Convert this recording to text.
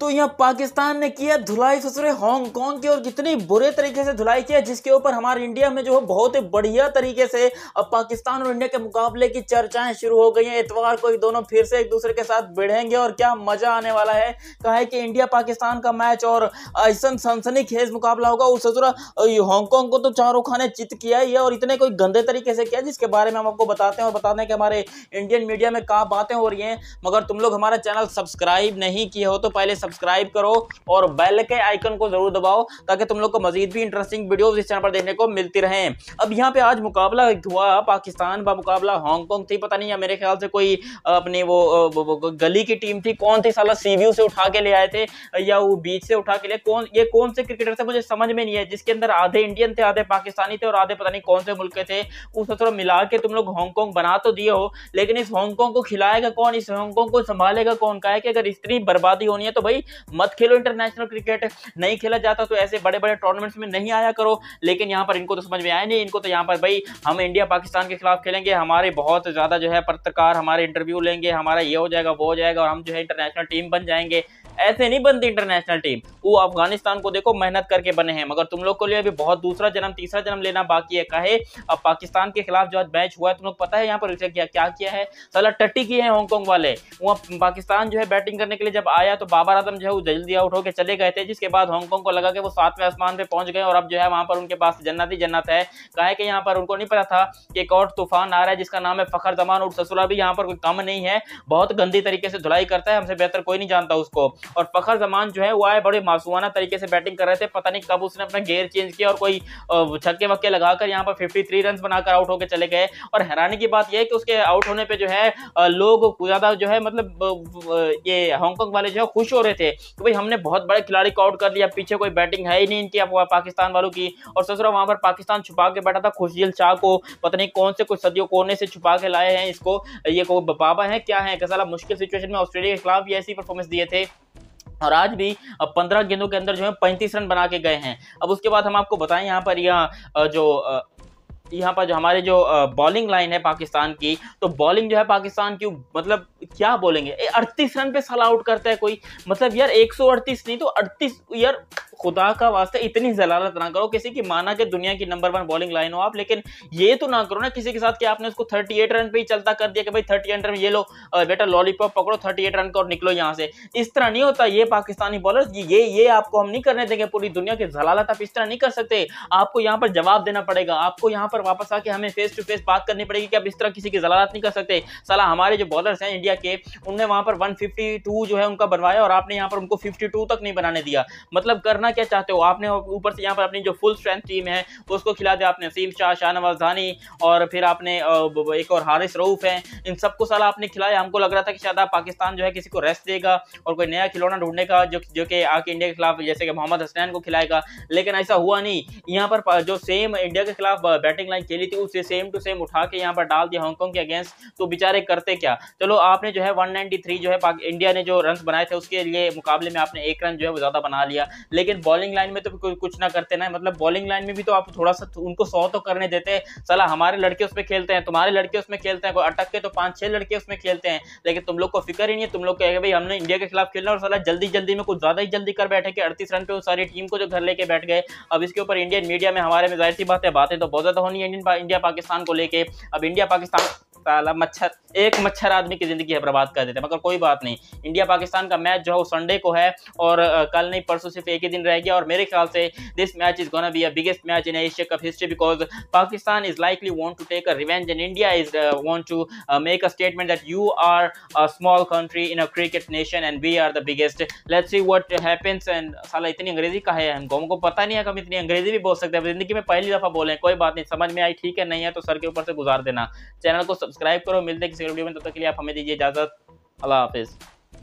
तो यहाँ पाकिस्तान ने किया धुलाई ससुरे हांगकांग की और कितनी बुरे तरीके से धुलाई किया जिसके ऊपर हमारे इंडिया में जो है बहुत ही बढ़िया तरीके से अब पाकिस्तान और इंडिया के मुकाबले की चर्चाएं शुरू हो गई हैं इतवार को दोनों फिर से एक दूसरे के साथ बिढ़ेंगे और क्या मजा आने वाला है कहा है कि इंडिया पाकिस्तान का मैच और ऐसा सनसनी खेज मुकाबला होगा उस ससुरा हांगकॉन्ग को तो चारों खाने चित किया ही है और इतने कोई गंदे तरीके से किया जिसके बारे में हम आपको बताते हैं और बताते हैं कि हमारे इंडियन मीडिया में कहा बातें हो रही हैं मगर तुम लोग हमारा चैनल सब्सक्राइब नहीं किए हो तो पहले सब्सक्राइब करो और बेल के आइकन को जरूर दबाओ ताकि तुम लोग को मजीद भी इंटरेस्टिंग वीडियो इस चैनल पर देखने को मिलती रहे अब यहाँ पे आज मुकाबला हुआ पाकिस्तान का मुकाबला हांगकॉन्ग थी पता नहीं मेरे ख्याल से कोई अपनी वो, गली की टीम थी कौन थी सला सी से उठा के ले आए थे या वो बीच से उठा के लिए कौन ये कौन से क्रिकेटर थे मुझे समझ में नहीं है जिसके अंदर आधे इंडियन थे आधे पाकिस्तानी थे और आधे पता नहीं कौन से मुल्क के थे उसको थोड़ा मिला के तुम लोग हांगकॉन्ग बना तो दिए हो लेकिन इस हांगकॉन्ग को खिलाएगा कौन इस हांगकॉन्ग को संभालेगा कौन का है कि अगर इतनी बर्बादी होनी है तो भाई भाई मत खेलो इंटरनेशनल क्रिकेट नहीं खेला जाता तो ऐसे बड़े बड़े टूर्नामेंट्स में नहीं आया करो लेकिन यहाँ पर इनको तो समझ में आया नहीं इनको तो यहाँ पर भाई हम इंडिया पाकिस्तान के खिलाफ खेलेंगे हमारे बहुत ज़्यादा जो है पत्रकार हमारे इंटरव्यू लेंगे हमारा ये हो जाएगा वो हो जाएगा और हम जो है इंटरनेशनल टीम बन जाएंगे ऐसे नहीं बनती इंटरनेशनल टीम वो अफगानिस्तान को देखो मेहनत करके बने हैं मगर तुम लोग को लिए अभी बहुत दूसरा जन्म तीसरा जन्म लेना बाकी है कहे अब पाकिस्तान के खिलाफ जो आज मैच हुआ है तुम लोग पता है यहाँ पर क्या क्या किया है सला टट्टी किए हैं हांगकॉन्ग वाले वो पाकिस्तान जो है बैटिंग करने के लिए जब आया तो बाबर आजम जो है वो जल्दी आउट होकर चले गए थे जिसके बाद हांगकॉन्ग को लगा कि वो सातवें आसमान पर पहुंच गए और अब जो है वहाँ पर उनके पास जन्नत ही जन्नत है कहे कि यहाँ पर उनको नहीं पता था कि एक और तूफान आ रहा है जिसका नाम है फखर जमान और ससुरा भी यहाँ पर कोई कम नहीं है बहुत गंदी तरीके से धुलाई करता है हमसे बेहतर कोई नहीं जानता उसको और फ़खर जमान जो है वो आए बड़े मासूमाना तरीके से बैटिंग कर रहे थे पता नहीं कब उसने अपना गेयर चेंज किया और कोई छक्के वक्के लगाकर यहाँ पर फिफ्टी थ्री रन बनाकर आउट होकर चले गए और हैरानी की बात यह है कि उसके आउट होने पर जो है लोग ज़्यादा जो है मतलब ये हांगकॉन्ग वाले जो है खुश हो रहे थे कि भाई हमने बहुत बड़े खिलाड़ी को आउट कर लिया पीछे कोई बैटिंग है ही नहीं इनकी पाकिस्तान वालों की और ससुरा वहाँ पर पाकिस्तान छुपा के बैठा था खुशील शाह को पता नहीं कौन से कुछ सदियों कोने से छुपा के लाए हैं इसको ये को बाबा है क्या है कसाला मुश्किल सिचुएशन में ऑस्ट्रेलिया के खिलाफ ये ऐसी परफॉर्मेंस दिए थे और आज भी अब पंद्रह गेंदों के अंदर जो है पैंतीस रन बना के गए हैं अब उसके बाद हम आपको बताएं यहाँ पर यह जो यहाँ पर जो हमारे जो बॉलिंग लाइन है पाकिस्तान की तो बॉलिंग जो है पाकिस्तान की मतलब क्या बोलेंगे अड़तीस रन पे सल आउट करता है कोई मतलब यार एक नहीं तो अड़तीस यार खुदा का वास्ते इतनी जलालत ना करो किसी की माना कि दुनिया की नंबर वन बॉलिंग लाइन हो आप लेकिन ये तो ना करो ना किसी के साथ कि आपने उसको 38 रन पे ही चलता कर दिया कि भाई थर्टी रन ये लो बेटा लॉलीपॉप पकड़ो थर्टी रन का और निकलो यहाँ से इस तरह नहीं होता ये पाकिस्तानी बॉलर ये ये आपको हम नहीं करने देंगे पूरी दुनिया की जलालत आप इस तरह नहीं कर सकते आपको यहाँ पर जवाब देना पड़ेगा आपको यहाँ पर वापस आके हमें फेस टू फेस बात करनी पड़ेगी कि आप इस तरह किसी की जलालत नहीं कर सकते सलाह हमारे जो बॉलर्स हैं इंडिया के उनने वहां पर वन जो है उनका बनवाया और आपने यहाँ पर उनको फिफ्टी तक नहीं बनाने दिया मतलब करना करना क्या चाहते हो आपने ऊपर से यहाँ पर अपनी जो फुल स्ट्रेंथ टीम है उसको खिला दिया आपने नसीम शाह शाहनवाजानी और फिर आपने एक और हारिस रऊफ है इन सबको साला आपने खिलाया हमको लग रहा था कि शायद आप पाकिस्तान जो है किसी को रेस्ट देगा और कोई नया खिलौना ढूंढने का जो जो कि आके इंडिया के खिलाफ जैसे कि मोहम्मद हसनैन को खिलाएगा लेकिन ऐसा हुआ नहीं यहाँ पर जो सेम इंडिया के खिलाफ बैटिंग लाइन खेली थी उसे सेम टू सेम उठा के यहाँ पर डाल दिया हांगकॉन्ग के अगेंस्ट तो बेचारे करते क्या चलो आपने जो है वन जो है इंडिया ने जो रन बनाए थे उसके लिए मुकाबले में आपने एक रन जो है वो ज़्यादा बना लिया लेकिन बॉलिंग लाइन में तो कुछ ना करते ना मतलब बॉलिंग लाइन में भी तो आप थोड़ा सा तो उनको सौ तो करने देते हैं सला हमारे लड़के उसमें खेलते हैं तुम्हारे लड़के उसमें खेलते हैं कोई अटक के तो पाँच छः लड़के उसमें खेलते हैं लेकिन तुम लोग को फिक्र ही नहीं है तुम लोग कहेगा भाई हमने इंडिया के खिलाफ खेलना और सला जल्दी जल्दी में कुछ ज़्यादा ही जल्दी कर बैठे कि अड़तीस रन पे उस सारी टीम को जो घर लेके बैठ गए अब इसके ऊपर इंडियन मीडिया में हमारे में जाहिर सी बात है बातें तो बहुत ज़्यादा होनी है इंडियन इंडिया पाकिस्तान को लेकर अब इंडिया पाकिस्तान साला मच्छर एक मच्छर आदमी की ज़िंदगी है बर्बाद कर देते हैं मगर कोई बात नहीं इंडिया पाकिस्तान का मैच जो है वो संडे को है और कल नहीं परसों सिर्फ एक ही दिन रह गया और मेरे ख्याल से this match is gonna be a biggest match in Asia cup history because Pakistan is likely want to take a revenge and India is want to make a statement that you are a small country in a cricket nation and we are the biggest let's see what happens and साला इतनी अंग्रेजी का है हमको हमको पता नहीं है कि हम इतनी अंग्रेजी भी बोल सकते हैं जिंदगी में पहली दफ़ा बोले कोई बात नहीं समझ में आई ठीक है नहीं है तो सर के ऊपर से गुजार देना चैनल को सब्सक्राइब करो मिलते हैं किसी वीडियो में तब तो तक के लिए आप हमें दीजिए इजाज़त अल्लाह हाफिज़